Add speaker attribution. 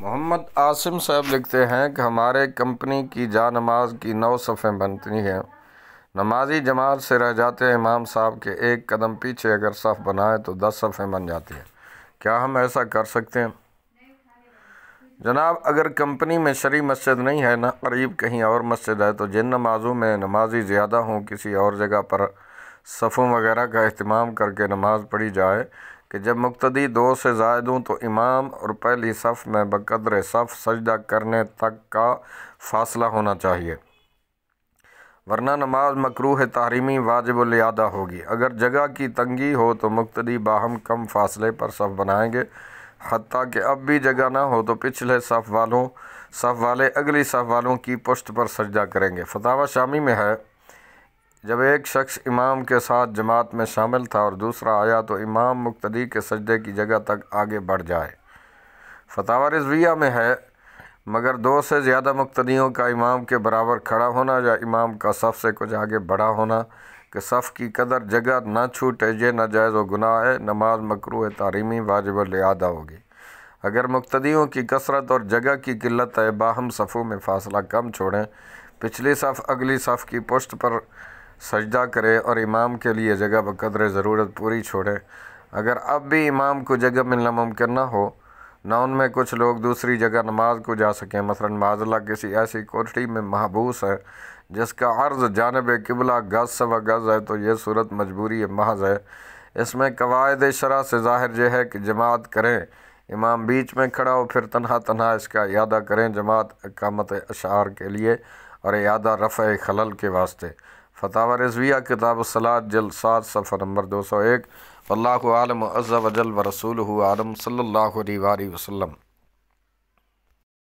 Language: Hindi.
Speaker 1: मोहम्मद आसिम साहब लिखते हैं कि हमारे कंपनी की जा नमाज की नौ सफ़ें बनती हैं नमाजी जमात से रह जाते इमाम साहब के एक कदम पीछे अगर सफ़ बनाए तो दस सफ़ें बन जाती हैं क्या हम ऐसा कर सकते हैं जनाब अगर कंपनी में शरी मस्जिद नहीं है ना करीब कहीं और मस्जिद है तो जिन नमाज़ों में नमाजी ज़्यादा हों किसी और जगह पर सफ़ों वगैरह का अहतमाम करके नमाज़ पढ़ी जाए कि जब मुक्तदी दो से जायद हूँ तो इमाम और पहली सफ़ में बकदर सफ़ सजदा करने तक का फासला होना चाहिए वरना नमाज मकरूह तहरीमी वाजिबुलदा होगी अगर जगह की तंगी हो तो मुक्तदी बाहम कम फासले पर सफ़ बनाएंगे हती कि अब भी जगह ना हो तो पिछले सफ़ वालों सफ़ वाले अगली सफ़ वालों की पुश्त पर सजदा करेंगे फतावा शामी में है जब एक शख्स इमाम के साथ जमात में शामिल था और दूसरा आया तो इमाम मुक्तदी के सजदे की जगह तक आगे बढ़ जाए फतावा रिजविया में है मगर दो से ज़्यादा मुक्तदियों का इमाम के बराबर खड़ा होना या इमाम का सफ़ से कुछ आगे बढ़ा होना कि सफ़ की कदर जगह ना छूटे ये नाजायज़ व गुनाह है नमाज मकरू तारीमी वाजब लिहादा होगी अगर मुक्तियों की कसरत और जगह की किल्लत है बाहम सफ़ों में फ़ासला कम छोड़ें पिछली सफ़ अगली सफ़ की पुष्ट पर सजदा करे और इमाम के लिए जगह बकदर ज़रूरत पूरी छोड़े अगर अब भी इमाम को जगह मिलना मुमकिन ना हो ना उनमें कुछ लोग दूसरी जगह नमाज को जा सकें मसला माजला किसी ऐसी कोठरी में महबूस है जिसका अर्ज़ जानब किबला गज़ सवा गज़ है तो यह सूरत मजबूरी महज है इसमें कवायद शरा से ज़ाहिर यह है कि जमात करें इमाम बीच में खड़ा हो फिर तनहा तनहा इसका अदा करें जमात अकामत अशार के लिए और अदा रफ़ खलल के वास्ते फ़ताह रजविया किताब सलाद जल सात सफ़र नंबर दो सौ एक अल्लाह आलम अज़ल वजल व रसूल आलम सल्ला वसम